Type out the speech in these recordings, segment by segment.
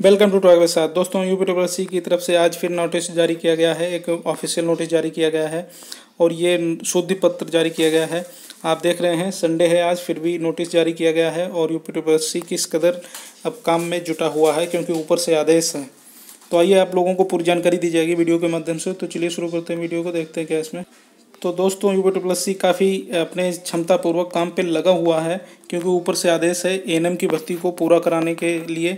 welcome to talk साथ दोस्तों U P की तरफ से आज फिर नोटिस जारी किया गया है एक ऑफिशियल नोटिस जारी किया गया है और ये शुद्धि पत्र जारी किया गया है आप देख रहे हैं संडे है आज फिर भी नोटिस जारी किया गया है और यू पी किस कदर अब काम में जुटा हुआ है क्योंकि ऊपर से आदेश है तो आइए आप लोगों को पूरी जानकारी दी जाएगी वीडियो के माध्यम से तो चलिए शुरू करते हैं वीडियो को देखते हैं क्या इसमें तो दोस्तों यू प्लस सी काफ़ी अपने क्षमतापूर्वक काम पे लगा हुआ है क्योंकि ऊपर से आदेश है एन की भर्ती को पूरा कराने के लिए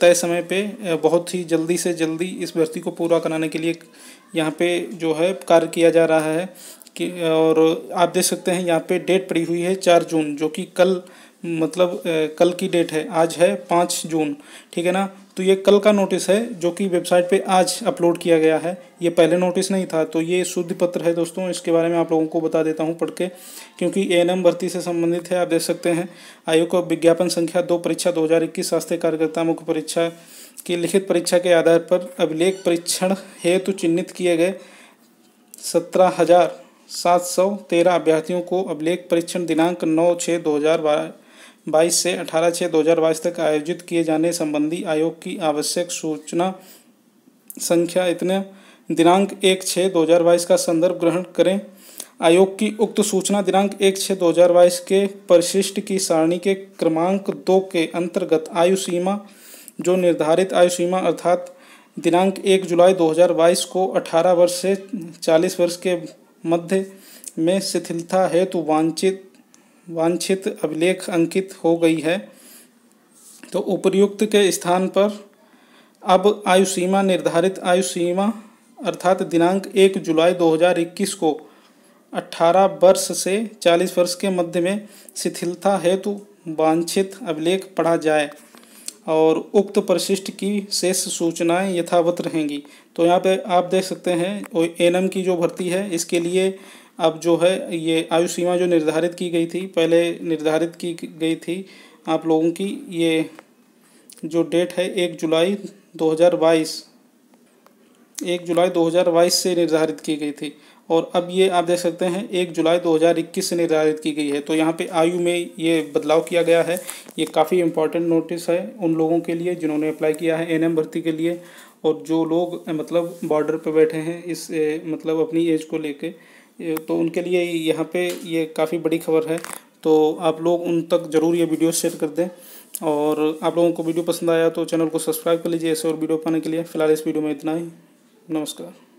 तय समय पे बहुत ही जल्दी से जल्दी इस भर्ती को पूरा कराने के लिए यहाँ पे जो है कार्य किया जा रहा है कि और आप देख सकते हैं यहाँ पे डेट पड़ी हुई है चार जून जो कि कल मतलब कल की डेट है आज है पाँच जून ठीक है ना तो ये कल का नोटिस है जो कि वेबसाइट पे आज अपलोड किया गया है ये पहले नोटिस नहीं था तो ये शुद्ध पत्र है दोस्तों इसके बारे में आप लोगों को बता देता हूँ पढ़ के क्योंकि ए भर्ती से संबंधित है आप देख सकते हैं आयोग को विज्ञापन संख्या दो परीक्षा दो हज़ार इक्कीस स्वास्थ्य कार्यकर्ता मुख्य परीक्षा की लिखित परीक्षा के आधार पर अभिलेख परीक्षण हेतु चिन्हित किए गए सत्रह हज़ार सात सौ तेरह अभ्यर्थियों को अभिलेख परीक्षण दिनांक नौ छः दो हज़ार बारह बाईस से अठारह छः दो हज़ार बाईस तक आयोजित किए जाने संबंधी आयोग की आवश्यक सूचना संख्या इतने दिनांक एक छः दो हज़ार बाईस का संदर्भ ग्रहण करें आयोग की उक्त सूचना दिनांक एक छः दो हज़ार बाईस के परिशिष्ट की सारणी के क्रमांक दो के अंतर्गत आयु सीमा जो निर्धारित आयु सीमा अर्थात दिनांक एक जुलाई दो हजार बाईस को अठारह वर्ष से चालीस वर्ष के मध्य में शिथिलता हेतु वांछित वांछित अभिलेख अंकित हो गई है तो उपयुक्त के स्थान पर अब आयु सीमा निर्धारित आयु सीमा अर्थात दिनांक 1 जुलाई 2021 को 18 वर्ष से 40 वर्ष के मध्य में शिथिलता हेतु वांछित अभिलेख पढ़ा जाए और उक्त परिशिष्ट की शेष सूचनाएं यथावत रहेंगी तो यहाँ पे आप देख सकते हैं एनएम की जो भर्ती है इसके लिए अब जो है ये आयु सीमा जो निर्धारित की गई थी पहले निर्धारित की गई थी आप लोगों की ये जो डेट है एक जुलाई 2022 एक जुलाई 2022 से निर्धारित की गई थी और अब ये आप देख सकते हैं एक जुलाई 2021 से निर्धारित की गई है तो यहाँ पे आयु में ये बदलाव किया गया है ये काफ़ी इम्पोर्टेंट नोटिस है उन लोगों के लिए जिन्होंने अप्लाई किया है एनएम भर्ती के लिए और जो लोग मतलब बॉर्डर पे बैठे हैं इस मतलब अपनी एज को लेके तो उनके लिए यहाँ पे ये काफ़ी बड़ी खबर है तो आप लोग उन तक ज़रूर ये वीडियो शेयर कर दें और आप लोगों को वीडियो पसंद आया तो चैनल को सब्सक्राइब कर लीजिए ऐसे और वीडियो पाने के लिए फ़िलहाल इस वीडियो में इतना ही नमस्कार